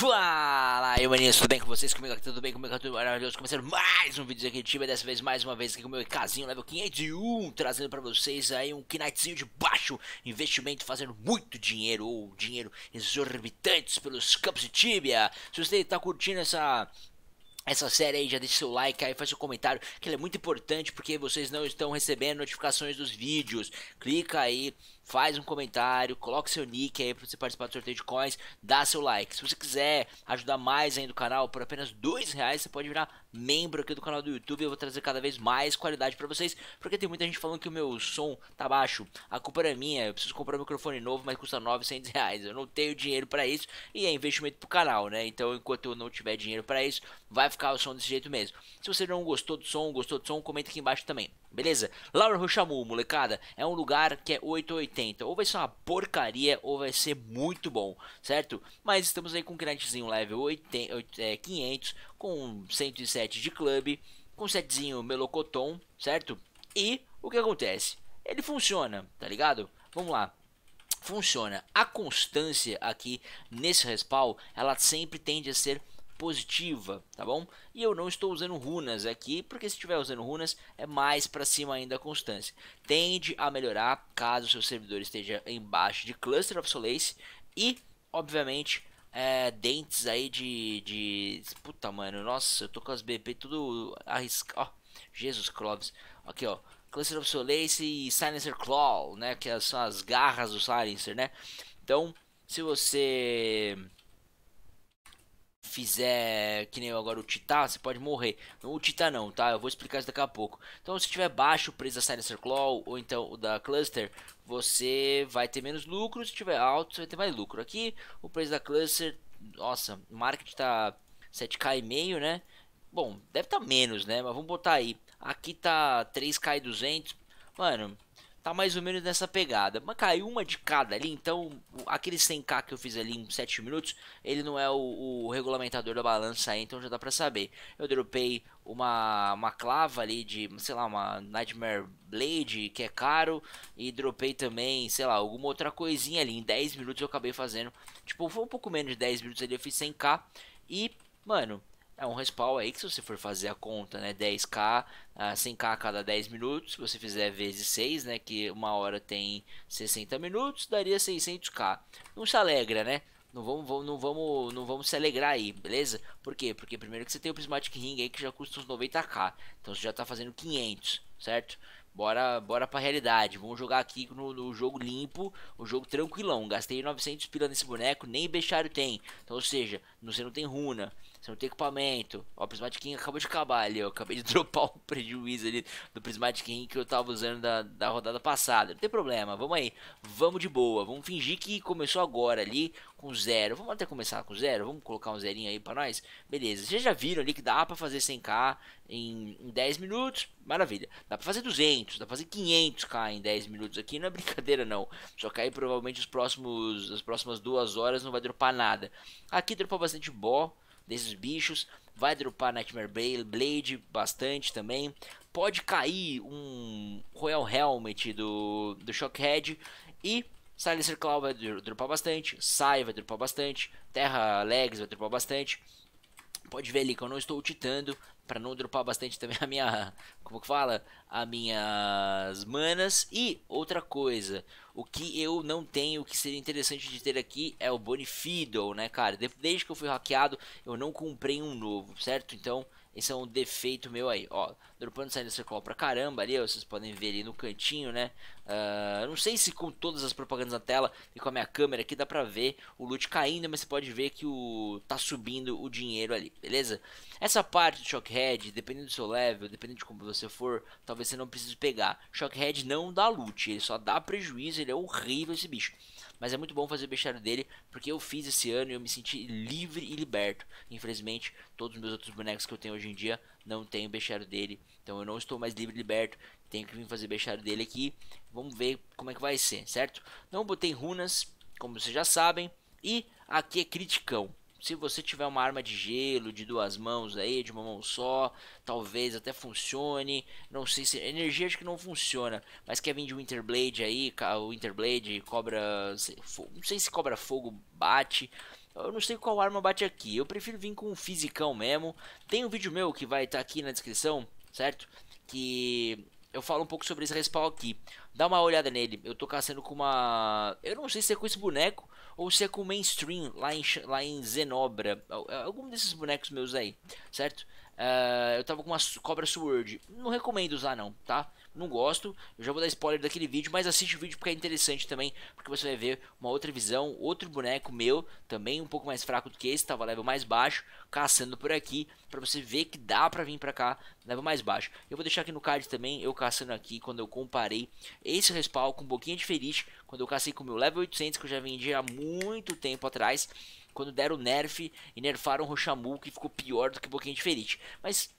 Fala aí, maninhos, tudo bem com vocês? Comigo aqui, tudo bem? Comigo aqui, tudo maravilhoso? Começando mais um vídeo aqui de Tibia dessa vez mais uma vez aqui com o meu casinho level 501, trazendo pra vocês aí um Knightzinho de baixo investimento, fazendo muito dinheiro, ou dinheiro exorbitantes pelos campos de Tibia. Se você tá curtindo essa essa série aí, já deixa seu like aí, faz seu comentário, que ele é muito importante porque vocês não estão recebendo notificações dos vídeos. Clica aí faz um comentário, coloca seu nick aí para você participar do sorteio de coins, dá seu like. Se você quiser ajudar mais ainda o canal por apenas dois reais, você pode virar membro aqui do canal do YouTube. Eu vou trazer cada vez mais qualidade para vocês, porque tem muita gente falando que o meu som tá baixo. A culpa é minha, eu preciso comprar um microfone novo, mas custa 900 reais. Eu não tenho dinheiro para isso e é investimento pro canal, né? Então, enquanto eu não tiver dinheiro para isso, vai ficar o som desse jeito mesmo. Se você não gostou do som, gostou do som, comenta aqui embaixo também. Beleza? Laura Rushamu, molecada, é um lugar que é 880. Ou vai ser uma porcaria, ou vai ser muito bom, certo? Mas estamos aí com um grantzinho level 80, 500, é, com 107 de clube, com setzinho melocoton, certo? E o que acontece? Ele funciona, tá ligado? Vamos lá funciona. A constância aqui nesse respawn, ela sempre tende a ser positiva, tá bom? E eu não estou usando runas aqui, porque se estiver usando runas, é mais para cima ainda a constância. Tende a melhorar caso seu servidor esteja embaixo de Cluster of Solace e, obviamente, é, dentes aí de, de... Puta, mano, nossa, eu tô com as BP tudo arriscado. Oh, Jesus Clovis. Aqui, ó. Cluster of Solace e Silencer Claw, né? Que são as garras do Silencer, né? Então, se você fizer que nem agora o Titã, você pode morrer. Não o Titã não, tá? Eu vou explicar isso daqui a pouco. Então se tiver baixo o preço da Silencer Claw ou então o da Cluster, você vai ter menos lucro. Se tiver alto, você vai ter mais lucro. Aqui o preço da Cluster, nossa, o market tá 7k e meio, né? Bom, deve estar tá menos, né? Mas vamos botar aí. Aqui tá 3k e 200. Mano, Tá mais ou menos nessa pegada. Mas caiu uma de cada ali, então aquele 100k que eu fiz ali em 7 minutos, ele não é o, o regulamentador da balança aí, então já dá pra saber. Eu dropei uma, uma clava ali de, sei lá, uma Nightmare Blade, que é caro, e dropei também, sei lá, alguma outra coisinha ali. Em 10 minutos eu acabei fazendo, tipo, foi um pouco menos de 10 minutos ali, eu fiz 100k e, mano, é um respawn aí que se você for fazer a conta, né, 10k, 100k ah, a cada 10 minutos, se você fizer vezes 6, né, que uma hora tem 60 minutos, daria 600k. Não se alegra, né? Não vamos, não vamos, não vamos se alegrar aí, beleza? Por quê? Porque primeiro que você tem o Prismatic Ring aí que já custa uns 90k. Então você já tá fazendo 500, certo? Bora, bora pra realidade. Vamos jogar aqui no, no, jogo limpo, o jogo tranquilão. Gastei 900 pila nesse boneco, nem bestiário tem. Então, ou seja, você não tem runa. Você não tem equipamento. Ó, o Prismatic King acabou de acabar ali. Eu acabei de dropar o um prejuízo ali do Prismatic King que eu tava usando da, da rodada passada. Não tem problema, vamos aí. Vamos de boa. Vamos fingir que começou agora ali com zero. Vamos até começar com zero. Vamos colocar um zerinho aí pra nós. Beleza. Vocês já viram ali que dá pra fazer 100k em, em 10 minutos. Maravilha. Dá pra fazer 200, dá pra fazer 500k em 10 minutos aqui. Não é brincadeira, não. Só que aí provavelmente os próximos, as próximas duas horas não vai dropar nada. Aqui dropou bastante bó desses bichos. Vai dropar Nightmare Blade bastante também. Pode cair um Royal Helmet do, do Shockhead. E Silencer Claw vai dropar bastante. Sai vai dropar bastante. Terra Legs vai dropar bastante. Pode ver ali que eu não estou titando para não dropar bastante também a minha, como que fala, a minhas manas e outra coisa, o que eu não tenho que seria interessante de ter aqui é o bonifido, né, cara? Desde que eu fui hackeado, eu não comprei um novo, certo? Então, esse é um defeito meu aí, ó. Dropando saindo circular pra caramba ali, ó, vocês podem ver ali no cantinho, né? Uh, não sei se com todas as propagandas na tela e com a minha câmera aqui dá pra ver o loot caindo, mas você pode ver que o tá subindo o dinheiro ali, beleza? Essa parte do Shockhead, dependendo do seu level, dependendo de como você for, talvez você não precise pegar. Shockhead não dá loot, ele só dá prejuízo, ele é horrível esse bicho. Mas é muito bom fazer o bestiário dele, porque eu fiz esse ano e eu me senti livre e liberto. Infelizmente, todos os meus outros bonecos que eu tenho hoje em dia não tem o bestiário dele. Então eu não estou mais livre e liberto. Tenho que vir fazer o bestiário dele aqui. Vamos ver como é que vai ser, certo? Não botei runas, como vocês já sabem. E aqui é criticão se você tiver uma arma de gelo de duas mãos aí, de uma mão só, talvez até funcione. Não sei se. Energia acho que não funciona. Mas quer vir de Winterblade aí, o Winterblade cobra. Não sei se cobra fogo bate. Eu não sei qual arma bate aqui. Eu prefiro vir com um fisicão mesmo. Tem um vídeo meu que vai estar tá aqui na descrição, certo? Que eu falo um pouco sobre esse respawn aqui. Dá uma olhada nele. Eu tô caçando com uma. Eu não sei se é com esse boneco ou se é com o mainstream lá em, lá em Zenobra, é, algum desses bonecos meus aí, certo? Uh, eu tava com uma cobra sword, não recomendo usar não, tá? não gosto. Eu já vou dar spoiler daquele vídeo, mas assiste o vídeo porque é interessante também, porque você vai ver uma outra visão, outro boneco meu, também um pouco mais fraco do que esse, tava level mais baixo, caçando por aqui, para você ver que dá para vir para cá, level mais baixo. Eu vou deixar aqui no card também, eu caçando aqui, quando eu comparei esse respawn com um pouquinho de ferite, quando eu cacei com o meu level 800, que eu já vendi há muito tempo atrás, quando deram nerf e nerfaram o Roshamu, que ficou pior do que um pouquinho de ferite. Mas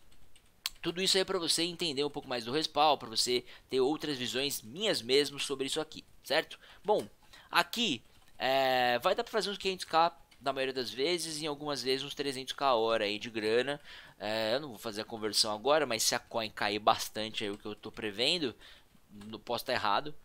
tudo isso aí é para você entender um pouco mais do respal, para você ter outras visões minhas mesmo sobre isso aqui, certo? Bom, aqui é, vai dar para fazer uns 500k na maioria das vezes, e algumas vezes uns 300k a hora aí de grana. É, eu não vou fazer a conversão agora, mas se a coin cair bastante aí, o que eu estou prevendo, não posso estar tá errado,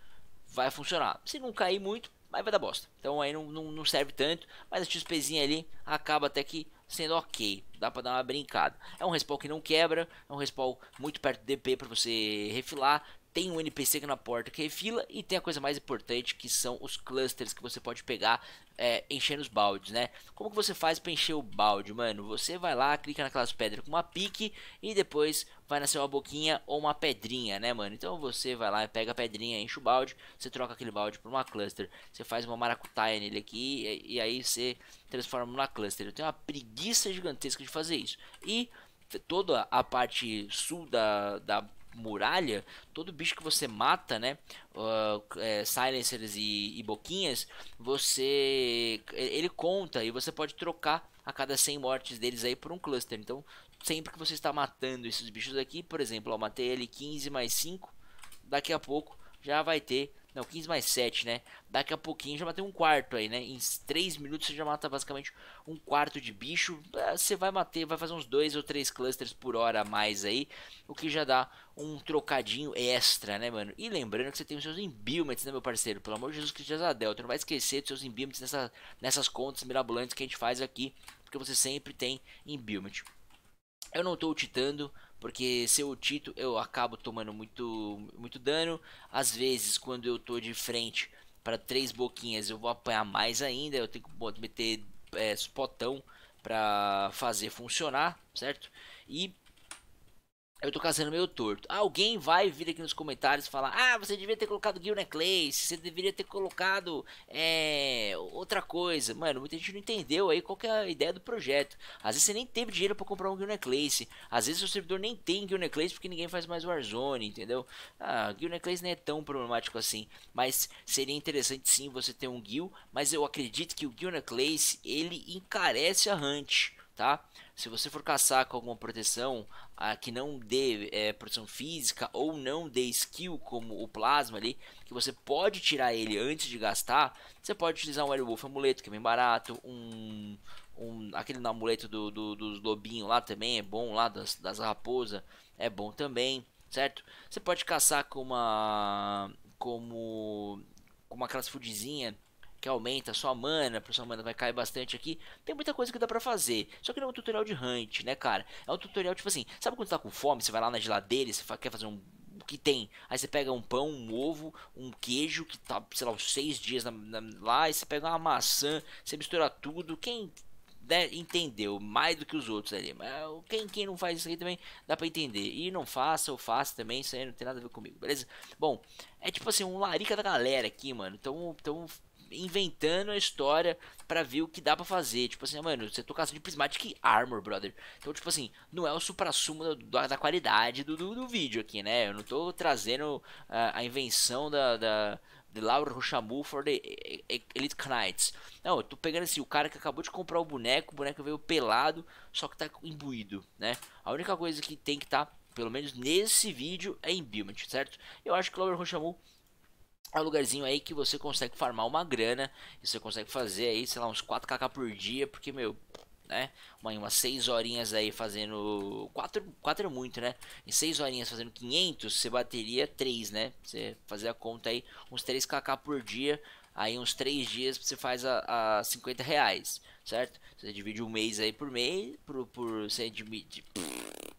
vai funcionar. Se não cair muito, mas vai dar bosta. Então aí não, não, não serve tanto, mas a XPzinha ali acaba até que sendo ok, dá para dar uma brincada. É um respawn que não quebra, é um respawn muito perto do DP para você refilar, tem um NPC aqui na porta que refila é e tem a coisa mais importante que são os clusters que você pode pegar é, enchendo os baldes, né? Como que você faz para encher o balde, mano? Você vai lá, clica naquelas pedras com uma pique e depois vai nascer uma boquinha ou uma pedrinha, né, mano? Então você vai lá, pega a pedrinha, enche o balde, você troca aquele balde por uma cluster, você faz uma maracutaia nele aqui e, e aí você transforma numa cluster. Eu tenho uma preguiça gigantesca de fazer isso. E toda a parte sul da, da muralha, todo bicho que você mata, né? Uh, é, silencers e, e, boquinhas, você. Ele conta e você pode trocar a cada 100 mortes deles aí por um cluster. Então, sempre que você está matando esses bichos aqui, por exemplo, ó, matei ele 15 mais 5, daqui a pouco já vai ter não, 15 mais 7, né? Daqui a pouquinho já matei um quarto aí, né? Em 3 minutos você já mata basicamente um quarto de bicho. É, você vai matar, vai fazer uns 2 ou 3 clusters por hora a mais aí. O que já dá um trocadinho extra, né, mano? E lembrando que você tem os seus embillments, né, meu parceiro? Pelo amor de Jesus Cristo de Azadelta. Não vai esquecer dos seus embillments nessa, nessas contas mirabolantes que a gente faz aqui. Porque você sempre tem embillment. Eu não estou titando porque se eu tito, eu acabo tomando muito, muito dano. Às vezes, quando eu tô de frente para três boquinhas, eu vou apanhar mais ainda. Eu tenho que meter é, botão para fazer funcionar, certo? E eu tô casando meio torto. Alguém vai vir aqui nos comentários falar: Ah, você devia ter colocado Gil Necklace, você deveria ter colocado é, outra coisa. Mano, muita gente não entendeu aí qual é a ideia do projeto. Às vezes você nem teve dinheiro para comprar um Gil Necklace. Às vezes o servidor nem tem Gil Necklace porque ninguém faz mais Warzone, entendeu? Ah, Gil Necklace não é tão problemático assim. Mas seria interessante sim você ter um Gil. Mas eu acredito que o Gil Necklace ele encarece a Hunt tá? Se você for caçar com alguma proteção ah, que não dê é, proteção física ou não dê skill, como o plasma ali, que você pode tirar ele antes de gastar, você pode utilizar um airwolf amuleto, que é bem barato, um, um aquele amuleto do, do, dos lobinhos lá também é bom, lá das, das raposas é bom também, certo? Você pode caçar com uma... como com aquelas classifoodzinha que aumenta a sua mana, porque sua mana vai cair bastante aqui. Tem muita coisa que dá pra fazer. Só que não é um tutorial de hunt, né, cara? É um tutorial tipo assim, sabe quando tá com fome, você vai lá na geladeira e você quer fazer um o que tem. Aí você pega um pão, um ovo, um queijo, que tá, sei lá, uns seis dias na, na, lá, e você pega uma maçã, você mistura tudo. Quem né, entendeu mais do que os outros ali, mas é, quem, quem não faz isso aí também dá para entender. E não faça, eu faço também, isso aí não tem nada a ver comigo, beleza? Bom, é tipo assim, um larica da galera aqui, mano. Então, então inventando a história para ver o que dá para fazer. Tipo assim, mano, você tô caçando de Prismatic Armor, brother. Então, tipo assim, não é o supra-sumo da, da, qualidade do, do, do, vídeo aqui, né? Eu não tô trazendo a, a invenção da, da de Laura rochambeau for the Elite Knights. Não, eu tô pegando assim, o cara que acabou de comprar o boneco, o boneco veio pelado, só que tá imbuído, né? A única coisa que tem que tá, pelo menos nesse vídeo, é embillment, certo? Eu acho que o Laura é um lugarzinho aí que você consegue farmar uma grana. E você consegue fazer aí, sei lá, uns 4kk por dia. Porque, meu, né? Uma, umas 6 horinhas aí fazendo. 4, 4 é muito, né? Em 6 horinhas fazendo 500, você bateria 3, né? Você fazer a conta aí, uns 3kk por dia. Aí, uns 3 dias, você faz a, a 50 reais certo? Você divide um mês aí por mês, por, por você divide,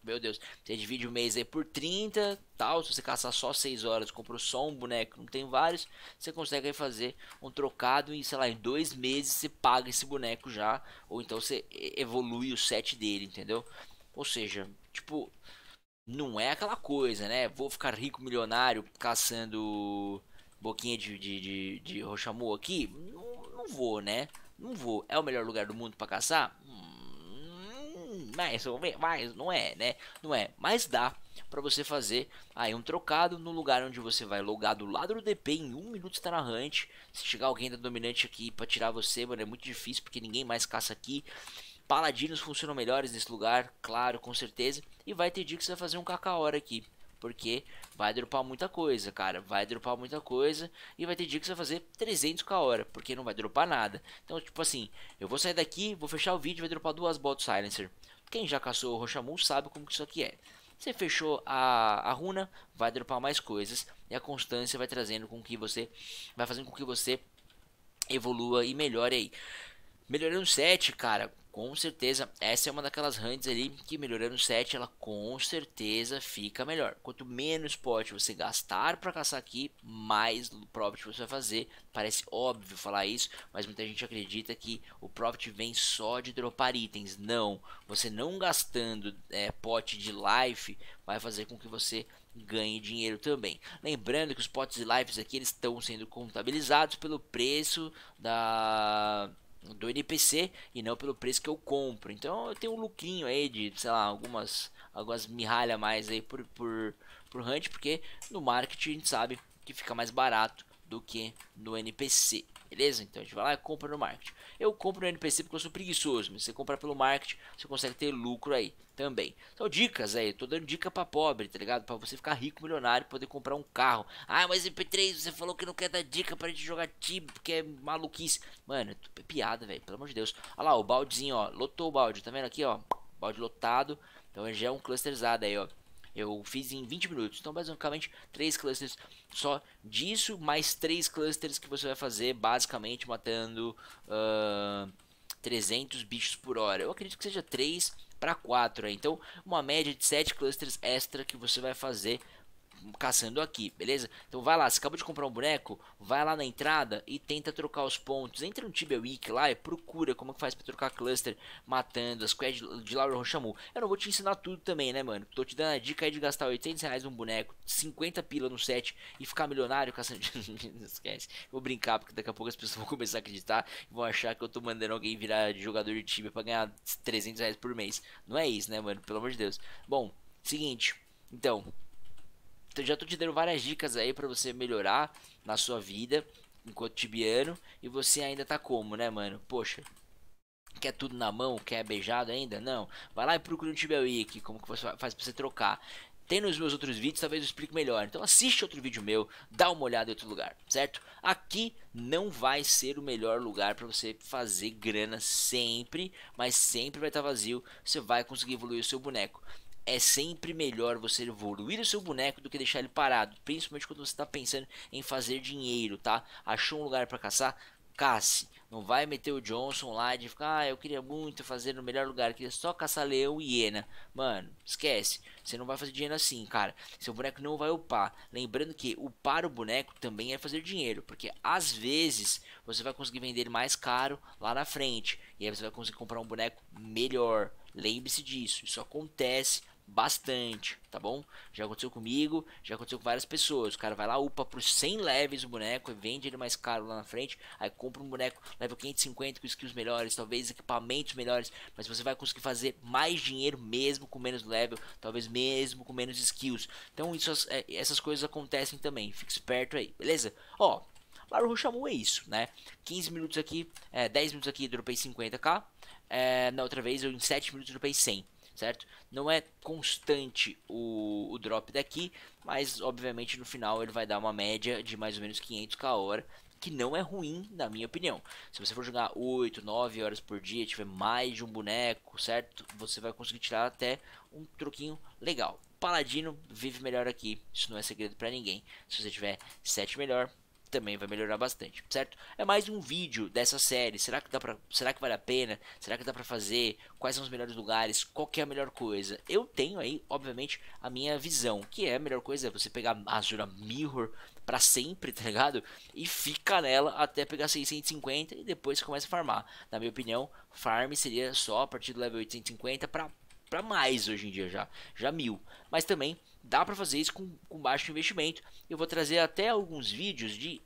meu Deus, você divide um mês aí por 30, tal, se você caçar só 6 horas, comprou só um boneco, não tem vários, você consegue aí fazer um trocado e, sei lá, em dois meses você paga esse boneco já, ou então você evolui o set dele, entendeu? Ou seja, tipo, não é aquela coisa, né? Vou ficar rico, milionário, caçando boquinha de, de, de, de aqui? Não, não vou, né? Não vou. É o melhor lugar do mundo para caçar? mas hum, mas não é, né? Não é, mas dá para você fazer aí um trocado no lugar onde você vai logar do lado do DP em um minuto está na hunt. Se chegar alguém da dominante aqui para tirar você, mano, é muito difícil porque ninguém mais caça aqui. Paladinos funcionam melhores nesse lugar, claro, com certeza. E vai ter dia que você vai fazer um caca hora aqui. Porque vai dropar muita coisa, cara. Vai dropar muita coisa. E vai ter dia que você vai fazer 300 a hora. Porque não vai dropar nada. Então, tipo assim, eu vou sair daqui, vou fechar o vídeo vai dropar duas botas Silencer. Quem já caçou o Rochamul sabe como que isso aqui é. Você fechou a, a runa, vai dropar mais coisas. E a constância vai trazendo com que você. Vai fazendo com que você evolua e melhore aí. Melhorando 7, cara com certeza essa é uma daquelas hands ali que melhorando o set ela com certeza fica melhor. Quanto menos pote você gastar para caçar aqui, mais profit você vai fazer. Parece óbvio falar isso, mas muita gente acredita que o profit vem só de dropar itens. Não, você não gastando é, pote de life vai fazer com que você ganhe dinheiro também. Lembrando que os potes de lives aqui eles estão sendo contabilizados pelo preço da do NPC e não pelo preço que eu compro. Então eu tenho um lookinho aí de, sei lá, algumas algumas mirralha mais aí por, por, por hunt, porque no marketing a gente sabe que fica mais barato do que no NPC. Beleza? Então a gente vai lá e compra no marketing. Eu compro no NPC porque eu sou preguiçoso, mas se você comprar pelo marketing, você consegue ter lucro aí também. então, dicas aí, tô dando dica para pobre, tá ligado? Para você ficar rico, milionário, poder comprar um carro. Ah, mas MP3, você falou que não quer dar dica pra gente jogar time, porque é maluquice. Mano, é piada, velho, pelo amor de Deus. Olha lá, o baldezinho, ó, lotou o balde, tá vendo aqui, ó? Balde lotado. Então já é um clusterizado aí, ó. Eu fiz em 20 minutos. Então, basicamente, três clusters só disso, mais três clusters que você vai fazer, basicamente, matando uh, ah, 300 bichos por hora. Eu acredito que seja 3 para 4. Então, uma média de 7 clusters extra que você vai fazer caçando aqui, beleza? Então vai lá, você acabou de comprar um boneco, vai lá na entrada e tenta trocar os pontos. Entra no Tibia Week lá e procura como que faz para trocar cluster matando as quests de, Laura Rochamu. Eu não vou te ensinar tudo também, né, mano? Tô te dando a dica aí de gastar 800 reais num boneco, 50 pila no set e ficar milionário caçando. não esquece. Vou brincar porque daqui a pouco as pessoas vão começar a acreditar e vão achar que eu tô mandando alguém virar jogador de Tibia para ganhar 300 reais por mês. Não é isso, né, mano? Pelo amor de Deus. Bom, seguinte. Então, já tô te dando várias dicas aí para você melhorar na sua vida enquanto tibiano e você ainda tá como, né, mano? Poxa, quer tudo na mão, quer beijado ainda? Não. Vai lá e procura um Tibia Wiki, como que você faz para você trocar. Tem nos meus outros vídeos, talvez eu explique melhor. Então assiste outro vídeo meu, dá uma olhada em outro lugar, certo? Aqui não vai ser o melhor lugar para você fazer grana sempre, mas sempre vai estar tá vazio, você vai conseguir evoluir o seu boneco é sempre melhor você evoluir o seu boneco do que deixar ele parado, principalmente quando você está pensando em fazer dinheiro, tá? Achou um lugar para caçar? Casse. Não vai meter o Johnson lá de ficar, ah, eu queria muito fazer no melhor lugar, queria só caçar leão e hiena. Mano, esquece. Você não vai fazer dinheiro assim, cara. Seu boneco não vai upar. Lembrando que upar o boneco também é fazer dinheiro, porque às vezes você vai conseguir vender mais caro lá na frente, e aí você vai conseguir comprar um boneco melhor. Lembre-se disso, isso acontece bastante, tá bom? Já aconteceu comigo, já aconteceu com várias pessoas. O cara vai lá, upa por 100 leves o boneco e vende ele mais caro lá na frente. Aí compra um boneco level 550 com skills melhores, talvez equipamentos melhores, mas você vai conseguir fazer mais dinheiro mesmo com menos level, talvez mesmo com menos skills. Então isso, é, essas coisas acontecem também. Fique esperto aí, beleza? Ó, Laru chamou é isso, né? 15 minutos aqui, é, 10 minutos aqui, dropei 50k. É, na outra vez eu em 7 minutos dropei 100 certo? Não é constante o, o drop daqui, mas obviamente no final ele vai dar uma média de mais ou menos 500 km hora, que não é ruim, na minha opinião. Se você for jogar 8, 9 horas por dia, tiver mais de um boneco, certo? Você vai conseguir tirar até um truquinho legal. Paladino vive melhor aqui, isso não é segredo para ninguém. Se você tiver 7 melhor, também vai melhorar bastante, certo? É mais um vídeo dessa série. Será que dá pra, será que vale a pena? Será que dá para fazer? Quais são os melhores lugares? Qual é a melhor coisa? Eu tenho aí, obviamente, a minha visão, que é a melhor coisa é você pegar a Azura Mirror para sempre, tá ligado? E fica nela até pegar 650 e depois começa a farmar. Na minha opinião, farm seria só a partir do level 850 para para mais hoje em dia já, já mil. Mas também dá para fazer isso com, com baixo investimento. Eu vou trazer até alguns vídeos de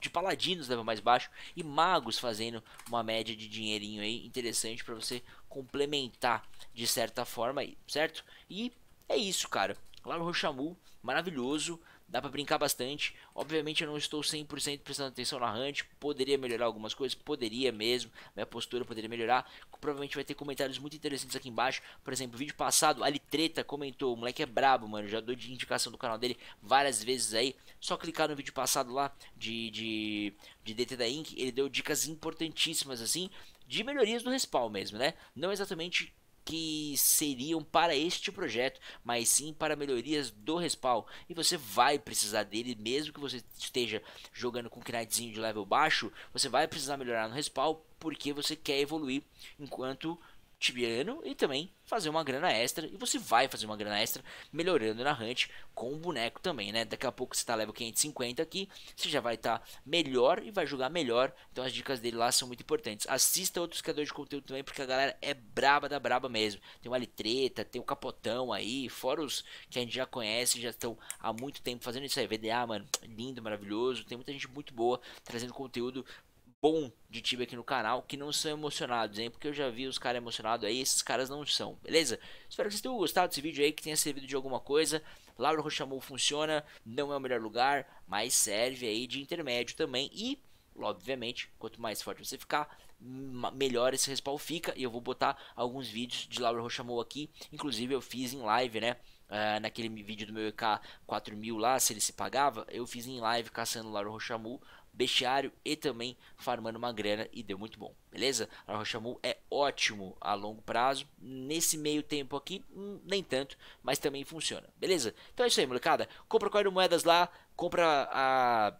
de paladinos level né, mais baixo e magos fazendo uma média de dinheirinho aí interessante para você complementar de certa forma aí, certo? E é isso, cara. no Rochamu, maravilhoso dá para brincar bastante. Obviamente eu não estou 100% prestando atenção na hunt, poderia melhorar algumas coisas, poderia mesmo, minha postura poderia melhorar. Provavelmente vai ter comentários muito interessantes aqui embaixo. Por exemplo, vídeo passado, Ali Treta comentou, o moleque é brabo, mano, já dou de indicação do canal dele várias vezes aí. Só clicar no vídeo passado lá de, de, de DT da Inc, ele deu dicas importantíssimas assim, de melhorias do respawn mesmo, né? Não exatamente que seriam para este projeto, mas sim para melhorias do respawn. E você vai precisar dele, mesmo que você esteja jogando com um knightzinho de level baixo, você vai precisar melhorar no respawn porque você quer evoluir enquanto tibiano e também fazer uma grana extra. E você vai fazer uma grana extra melhorando na hunt com o boneco também, né? Daqui a pouco você tá level 550 aqui, você já vai estar tá melhor e vai jogar melhor. Então as dicas dele lá são muito importantes. Assista outros criadores de conteúdo também, porque a galera é braba da braba mesmo. Tem o Alitreta, tem o Capotão aí, fora os que a gente já conhece, já estão há muito tempo fazendo isso aí. VDA, mano, lindo, maravilhoso. Tem muita gente muito boa trazendo conteúdo bom de time aqui no canal que não são emocionados, hein? Porque eu já vi os caras emocionados aí, esses caras não são, beleza? Espero que vocês tenham gostado desse vídeo aí, que tenha servido de alguma coisa. Lauro Rochamou funciona, não é o melhor lugar, mas serve aí de intermédio também. E, obviamente, quanto mais forte você ficar, melhor esse respawn fica. E eu vou botar alguns vídeos de Lauro Rochamou aqui, inclusive eu fiz em live, né? Uh, naquele vídeo do meu EK 4000 lá, se ele se pagava, eu fiz em live caçando Laro Rochamu, bestiário e também farmando uma grana e deu muito bom, beleza? A Rochamul é ótimo a longo prazo, nesse meio tempo aqui, hum, nem tanto, mas também funciona, beleza? Então é isso aí, molecada. Compra moedas lá, compra a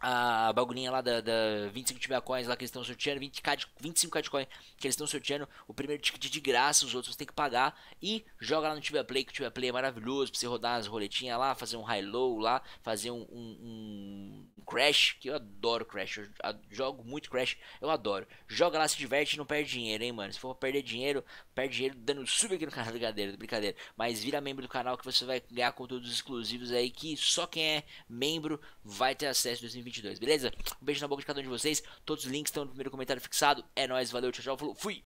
a bagulhinha lá da, da 25 Tibia Coins lá que eles estão sorteando, 20k de, 25k de coin que eles estão sorteando, o primeiro ticket de graça, os outros tem que pagar e joga lá no Tibia Play, que o Tibia Play é maravilhoso pra você rodar as roletinhas lá, fazer um high-low lá, fazer um, um, um, crash, que eu adoro crash, eu jogo muito crash, eu adoro. Joga lá, se diverte e não perde dinheiro, hein, mano. Se for perder dinheiro, perde dinheiro dando sub aqui no canal, brincadeira, brincadeira. Mas vira membro do canal que você vai ganhar conteúdos exclusivos aí que só quem é membro vai ter acesso em 2022, beleza? Um beijo na boca de cada um de vocês. Todos os links estão no primeiro comentário fixado. É nóis, valeu, tchau, tchau, falou, fui!